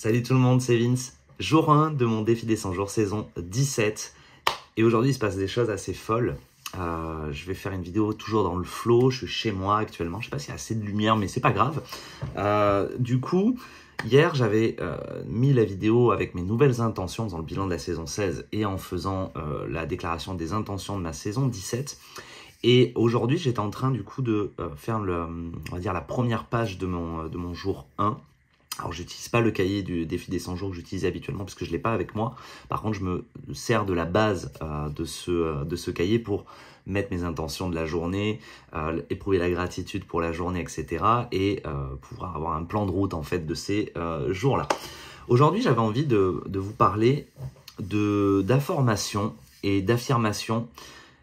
Salut tout le monde, c'est Vince. Jour 1 de mon défi des 100 jours, saison 17. Et aujourd'hui, il se passe des choses assez folles. Euh, je vais faire une vidéo toujours dans le flow. Je suis chez moi actuellement. Je sais pas s'il y a assez de lumière, mais c'est pas grave. Euh, du coup, hier, j'avais euh, mis la vidéo avec mes nouvelles intentions dans le bilan de la saison 16 et en faisant la déclaration des intentions de ma saison 17. Et aujourd'hui, j'étais en train du coup de faire la première page de mon, de mon jour 1 alors j'utilise pas le cahier du défi des 100 jours que j'utilise habituellement parce que je l'ai pas avec moi. Par contre, je me sers de la base euh, de, ce, euh, de ce cahier pour mettre mes intentions de la journée, euh, éprouver la gratitude pour la journée, etc. Et pouvoir avoir un plan de route en fait de ces jours-là. Aujourd'hui, j'avais envie de, vous parler de d'affirmation et d'affirmation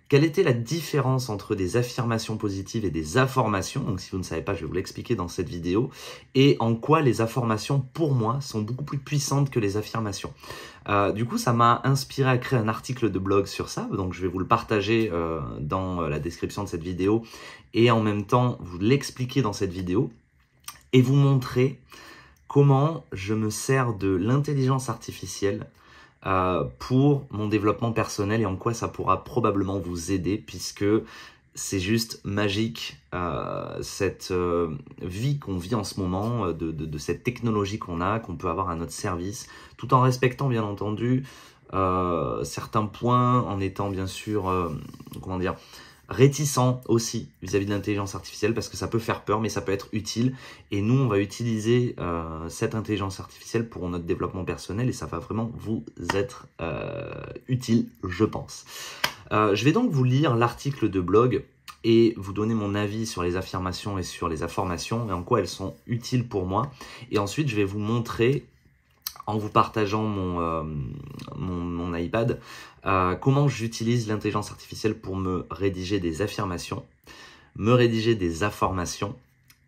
quelle était la différence entre des affirmations positives et des affirmations Donc si vous ne savez pas, je vais vous l'expliquer dans cette vidéo. Et en quoi les affirmations, pour moi, sont beaucoup plus puissantes que les affirmations. Euh, du coup, ça m'a inspiré à créer un article de blog sur ça. Donc je vais vous le partager euh, dans la description de cette vidéo. Et en même temps, vous l'expliquer dans cette vidéo. Et vous montrer comment je me sers de l'intelligence artificielle euh, pour mon développement personnel et en quoi ça pourra probablement vous aider puisque c'est juste magique euh, cette euh, vie qu'on vit en ce moment, de, cette technologie qu'on a, qu'on peut avoir à notre service, tout en respectant bien entendu certains points, en étant bien sûr, comment dire, réticent aussi vis-à-vis de l'intelligence artificielle parce que ça peut faire peur mais ça peut être utile et nous on va utiliser euh, cette intelligence artificielle pour notre développement personnel et ça va vraiment vous être euh, utile je pense. Euh, je vais donc vous lire l'article de blog et vous donner mon avis sur les affirmations et sur les informations et en quoi elles sont utiles pour moi. Et ensuite, je vais vous montrer en vous partageant mon, euh, mon, iPad, euh, comment j'utilise l'intelligence artificielle pour me rédiger des affirmations, me rédiger des affirmations,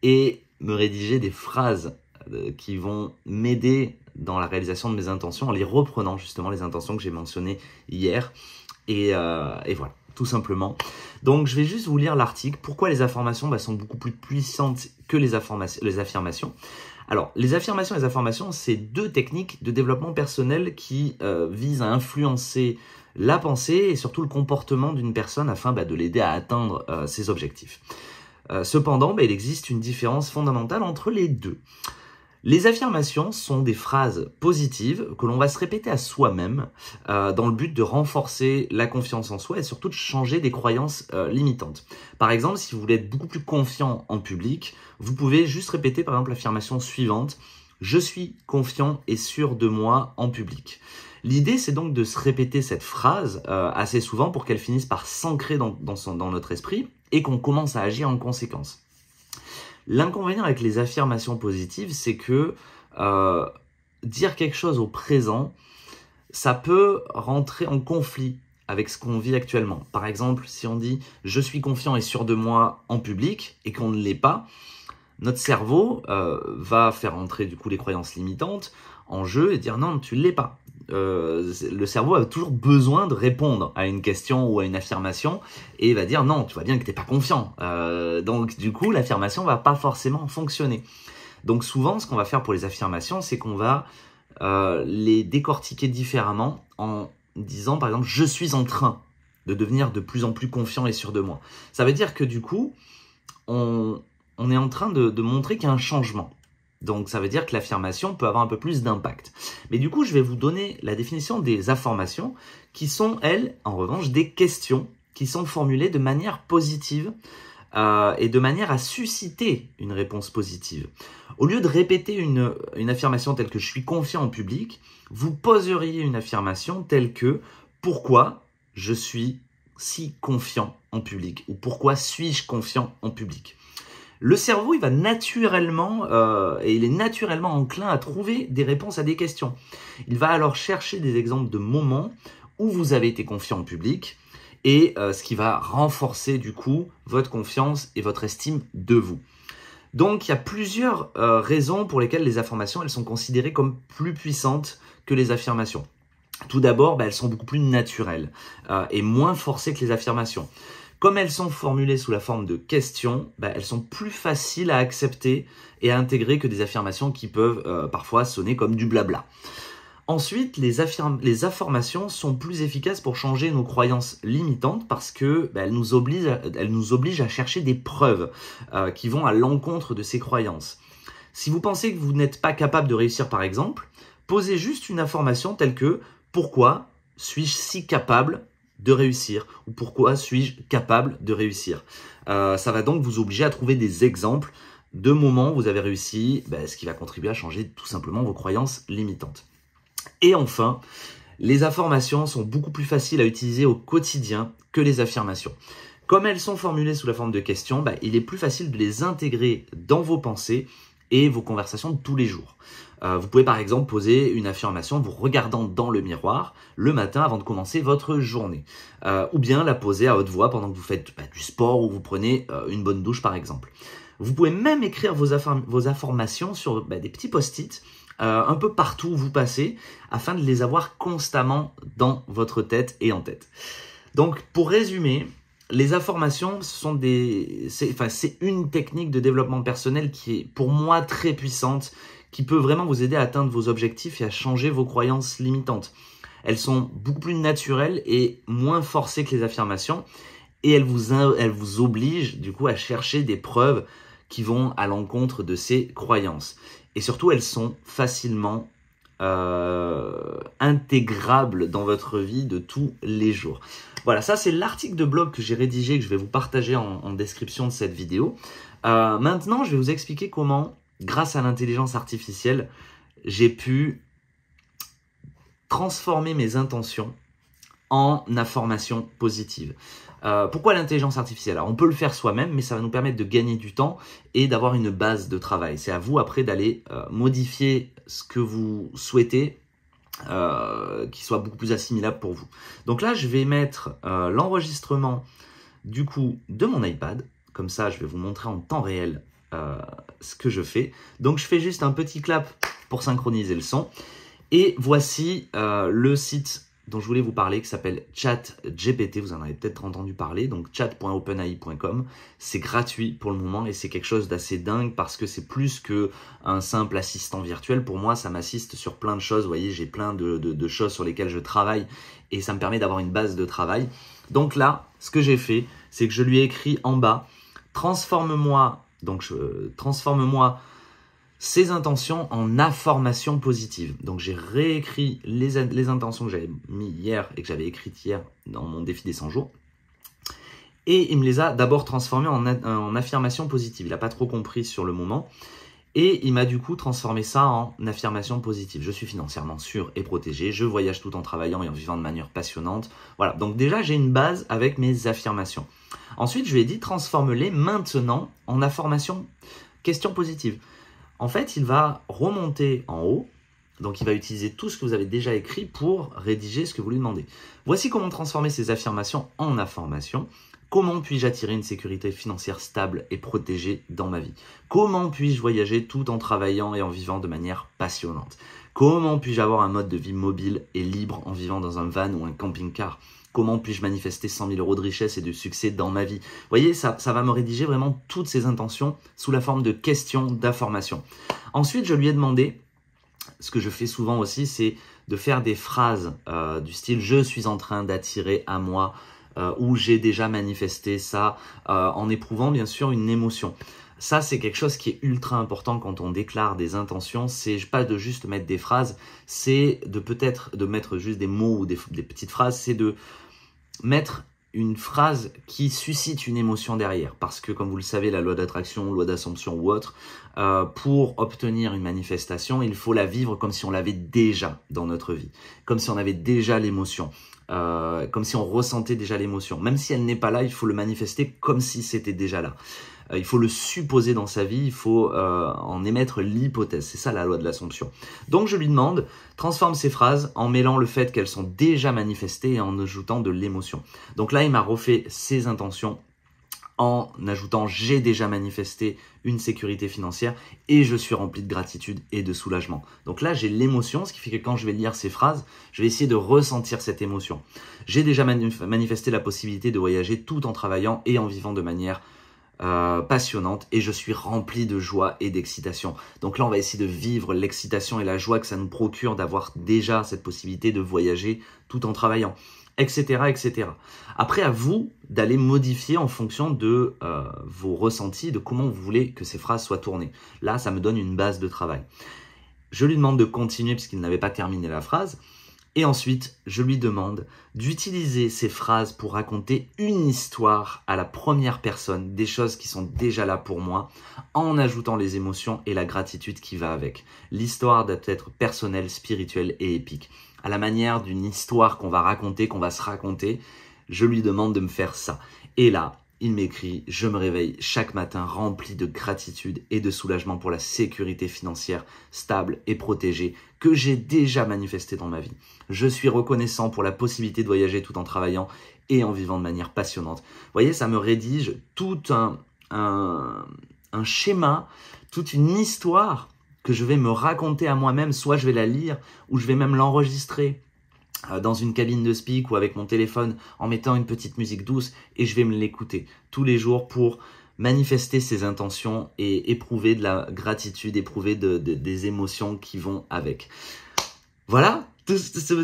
et me rédiger des phrases euh, qui vont m'aider dans la réalisation de mes intentions en les reprenant justement les intentions que j'ai mentionnées hier. Et, voilà tout simplement. Donc je vais juste vous lire l'article. Pourquoi les affirmations bah, sont beaucoup plus puissantes que les affirmations alors, les affirmations et les affirmations, c'est deux techniques de développement personnel qui euh, visent à influencer la pensée et surtout le comportement d'une personne afin bah, de l'aider à atteindre euh, ses objectifs. Euh, cependant, bah, il existe une différence fondamentale entre les deux. Les affirmations sont des phrases positives que l'on va se répéter à soi-même euh, dans le but de renforcer la confiance en soi et surtout de changer des croyances euh, limitantes. Par exemple, si vous voulez être beaucoup plus confiant en public, vous pouvez juste répéter par exemple l'affirmation suivante je suis confiant et sûr de moi en public. L'idée, c'est donc de se répéter cette phrase euh, assez souvent pour qu'elle finisse par s'ancrer dans, dans notre esprit et qu'on commence à agir en conséquence. L'inconvénient avec les affirmations positives, c'est que euh, dire quelque chose au présent, ça peut rentrer en conflit avec ce qu'on vit actuellement. Par exemple, si on dit je suis confiant et sûr de moi en public et qu'on ne l'est pas, notre cerveau euh, va faire entrer du coup les croyances limitantes en jeu et dire non, tu l'es pas. Euh, le cerveau a toujours besoin de répondre à une question ou à une affirmation et va dire non, tu vois bien que n'es pas confiant. Euh, donc du coup, l'affirmation va pas forcément fonctionner. Donc souvent, ce qu'on va faire pour les affirmations, c'est qu'on va les décortiquer différemment en disant par exemple je suis en train de devenir de plus en plus confiant et sûr de moi. Ça veut dire que du coup, on on est en train de, montrer qu'il y a un changement. Donc ça veut dire que l'affirmation peut avoir un peu plus d'impact. Mais du coup, je vais vous donner la définition des affirmations qui sont, elles, en revanche, des questions qui sont formulées de manière positive euh, et de manière à susciter une réponse positive. Au lieu de répéter une affirmation telle que je suis confiant en public, vous poseriez une affirmation telle que pourquoi je suis si confiant en public ou pourquoi suis-je confiant en public le cerveau, il va naturellement, euh, et il est naturellement enclin à trouver des réponses à des questions. Il va alors chercher des exemples de moments où vous avez été confiant en public, et euh, ce qui va renforcer du coup votre confiance et votre estime de vous. Donc il y a plusieurs euh, raisons pour lesquelles les affirmations, elles sont considérées comme plus puissantes que les affirmations. Tout d'abord, ben, elles sont beaucoup plus naturelles et moins forcées que les affirmations. Comme elles sont formulées sous la forme de questions, bah, elles sont plus faciles à accepter et à intégrer que des affirmations qui peuvent euh, parfois sonner comme du blabla. Ensuite, les, affirmations sont plus efficaces pour changer nos croyances limitantes parce qu'elles bah, nous obligent à, chercher des preuves euh, qui vont à l'encontre de ces croyances. Si vous pensez que vous n'êtes pas capable de réussir par exemple, posez juste une affirmation telle que pourquoi suis-je si capable de réussir ou pourquoi suis-je capable de réussir. Euh, ça va donc vous obliger à trouver des exemples de moments où vous avez réussi, ben, ce qui va contribuer à changer tout simplement vos croyances limitantes. Et enfin, les informations sont beaucoup plus faciles à utiliser au quotidien que les affirmations. Comme elles sont formulées sous la forme de questions, ben, il est plus facile de les intégrer dans vos pensées et vos conversations de tous les jours. Euh, vous pouvez par exemple poser une affirmation vous regardant dans le miroir le matin avant de commencer votre journée. Euh, ou bien la poser à haute voix pendant que vous faites bah, du sport ou vous prenez euh, une bonne douche par exemple. Vous pouvez même écrire vos, vos informations sur bah, des petits post-it un peu partout où vous passez afin de les avoir constamment dans votre tête et en tête. Donc pour résumer, les informations sont des, c'est une technique de développement personnel qui est pour moi très puissante, qui peut vraiment vous aider à atteindre vos objectifs et à changer vos croyances limitantes. Elles sont beaucoup plus naturelles et moins forcées que les affirmations, et elles vous, elles vous obligent du coup à chercher des preuves qui vont à l'encontre de ces croyances. Et surtout, elles sont facilement euh, intégrable dans votre vie de tous les jours. Voilà, ça c'est l'article de blog que j'ai rédigé, que je vais vous partager en, description de cette vidéo. Euh, maintenant, je vais vous expliquer comment, grâce à l'intelligence artificielle, j'ai pu transformer mes intentions en information positive. Euh, pourquoi l'intelligence artificielle on peut le faire soi-même, mais ça va nous permettre de gagner du temps et d'avoir une base de travail. C'est à vous après d'aller euh, modifier ce que vous souhaitez, euh, qui soit beaucoup plus assimilable pour vous. Donc là, je vais mettre l'enregistrement du coup de mon iPad. Comme ça, je vais vous montrer en temps réel ce que je fais. Donc, je fais juste un petit clap pour synchroniser le son. Et voici le site dont je voulais vous parler qui s'appelle ChatGPT. Vous en avez peut-être entendu parler. Donc chat.openai.com. C'est gratuit pour le moment et c'est quelque chose d'assez dingue parce que c'est plus que un simple assistant virtuel. Pour moi, ça m'assiste sur plein de choses. Vous voyez, j'ai plein de, choses sur lesquelles je travaille et ça me permet d'avoir une base de travail. Donc là, ce que j'ai fait, c'est que je lui ai écrit en bas transforme-moi. Donc je euh, transforme-moi ses intentions en affirmation positive. Donc j'ai réécrit les, intentions que j'avais mis hier et que j'avais écrites hier dans mon défi des 100 jours. Et il me les a d'abord transformées en, en affirmation positive. Il n'a pas trop compris sur le moment. Et il m'a du coup transformé ça en affirmation positive. Je suis financièrement sûr et protégé, je voyage tout en travaillant et en vivant de manière passionnante. Voilà, donc déjà j'ai une base avec mes affirmations. Ensuite, je lui ai dit transforme-les maintenant en affirmation question positive en fait, il va remonter en haut. Donc, il va utiliser tout ce que vous avez déjà écrit pour rédiger ce que vous lui demandez. Voici comment transformer ces affirmations en informations. Comment puis-je attirer une sécurité financière stable et protégée dans ma vie Comment puis-je voyager tout en travaillant et en vivant de manière passionnante Comment puis-je avoir un mode de vie mobile et libre en vivant dans un van ou un camping-car Comment puis-je manifester 100 000 euros de richesse et de succès dans ma vie Vous voyez, ça, ça va me rédiger vraiment toutes ces intentions sous la forme de questions, d'informations. Ensuite, je lui ai demandé, ce que je fais souvent aussi, c'est de faire des phrases euh, du style je suis en train d'attirer à moi euh, ou j'ai déjà manifesté ça euh, en éprouvant bien sûr une émotion. Ça, c'est quelque chose qui est ultra important quand on déclare des intentions. C'est pas de juste mettre des phrases, c'est de peut-être de mettre juste des mots ou des petites phrases, c'est de mettre une phrase qui suscite une émotion derrière, parce que comme vous le savez, la loi d'attraction, loi d'assomption ou autre, euh, pour obtenir une manifestation, il faut la vivre comme si on l'avait déjà dans notre vie, comme si on avait déjà l'émotion, euh, comme si on ressentait déjà l'émotion. Même si elle n'est pas là, il faut le manifester comme si c'était déjà là. Euh, il faut le supposer dans sa vie, il faut euh, en émettre l'hypothèse. C'est ça la loi de l'assomption. Donc je lui demande, transforme ces phrases en mêlant le fait qu'elles sont déjà manifestées et en ajoutant de l'émotion. Donc là, il m'a refait ses intentions en ajoutant j'ai déjà manifesté une sécurité financière et je suis rempli de gratitude et de soulagement. Donc là, j'ai l'émotion, ce qui fait que quand je vais lire ces phrases, je vais essayer de ressentir cette émotion. J'ai déjà manifesté la possibilité de voyager tout en travaillant et en vivant de manière euh, passionnante et je suis rempli de joie et d'excitation. Donc là, on va essayer de vivre l'excitation et la joie que ça nous procure d'avoir déjà cette possibilité de voyager tout en travaillant, etc. etc. Après, à vous d'aller modifier en fonction de euh, vos ressentis, de comment vous voulez que ces phrases soient tournées. Là, ça me donne une base de travail. Je lui demande de continuer puisqu'il n'avait pas terminé la phrase. Et ensuite, je lui demande d'utiliser ces phrases pour raconter une histoire à la première personne, des choses qui sont déjà là pour moi, en ajoutant les émotions et la gratitude qui va avec. L'histoire doit être personnelle, spirituelle et épique. À la manière d'une histoire qu'on va raconter, qu'on va se raconter, je lui demande de me faire ça. Et là, il m'écrit Je me réveille chaque matin rempli de gratitude et de soulagement pour la sécurité financière stable et protégée que j'ai déjà manifestée dans ma vie. Je suis reconnaissant pour la possibilité de voyager tout en travaillant et en vivant de manière passionnante. Vous voyez, ça me rédige tout un, un schéma, toute une histoire que je vais me raconter à moi-même, soit je vais la lire ou je vais même l'enregistrer euh, dans une cabine de speak ou avec mon téléphone en mettant une petite musique douce et je vais me l'écouter tous les jours pour manifester ses intentions et éprouver de la gratitude, éprouver des émotions qui vont avec. Voilà,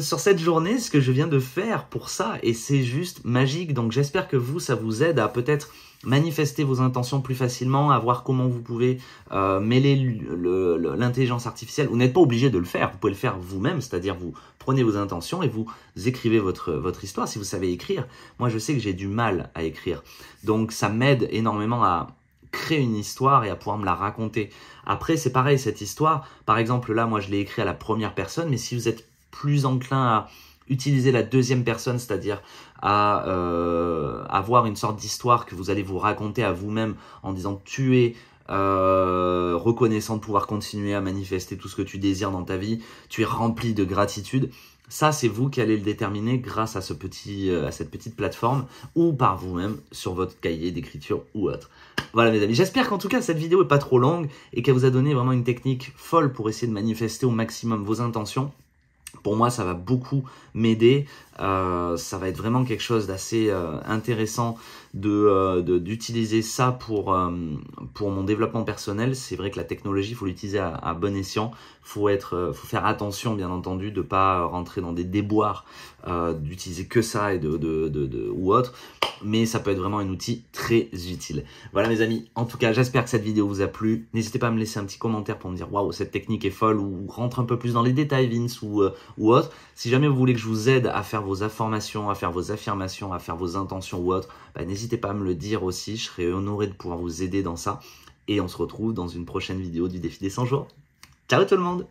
sur cette journée, ce que je viens de faire pour ça, et c'est juste magique. Donc j'espère que vous, ça vous aide à peut-être manifester vos intentions plus facilement, à voir comment vous pouvez euh, mêler l'intelligence artificielle. Vous n'êtes pas obligé de le faire, vous pouvez le faire vous-même, c'est-à-dire vous prenez vos intentions et vous écrivez votre, votre histoire si vous savez écrire. Moi, je sais que j'ai du mal à écrire, donc ça m'aide énormément à créer une histoire et à pouvoir me la raconter. Après, c'est pareil, cette histoire, par exemple, là, moi, je l'ai écrit à la première personne, mais si vous êtes plus enclin à utiliser la deuxième personne, c'est-à-dire à euh, avoir une sorte d'histoire que vous allez vous raconter à vous-même en disant tu es euh, reconnaissant de pouvoir continuer à manifester tout ce que tu désires dans ta vie, tu es rempli de gratitude. Ça, c'est vous qui allez le déterminer grâce à, ce petit, euh, à cette petite plateforme ou par vous-même sur votre cahier d'écriture ou autre. Voilà mes amis, j'espère qu'en tout cas cette vidéo n'est pas trop longue et qu'elle vous a donné vraiment une technique folle pour essayer de manifester au maximum vos intentions pour moi, ça va beaucoup m'aider. Euh, ça va être vraiment quelque chose d'assez euh, intéressant euh, d'utiliser ça pour, euh, pour mon développement personnel, c'est vrai que la technologie, il faut l'utiliser à, bon escient. Il faut, être, euh, faut faire attention, bien entendu, de ne pas rentrer dans des déboires d'utiliser que ça et de, de, de, ou autre. Mais ça peut être vraiment un outil très utile. Voilà mes amis, en tout cas, j'espère que cette vidéo vous a plu. N'hésitez pas à me laisser un petit commentaire pour me dire « Waouh, cette technique est folle » ou « Rentre un peu plus dans les détails, Vince ou, ou autre ». Si jamais vous voulez que je vous aide à faire vos informations, à faire vos affirmations, à faire vos intentions ou autre, bah, n'hésitez n'hésitez pas à me le dire aussi, je serai honoré de pouvoir vous aider dans ça. Et on se retrouve dans une prochaine vidéo du défi des 100 jours. Ciao tout le monde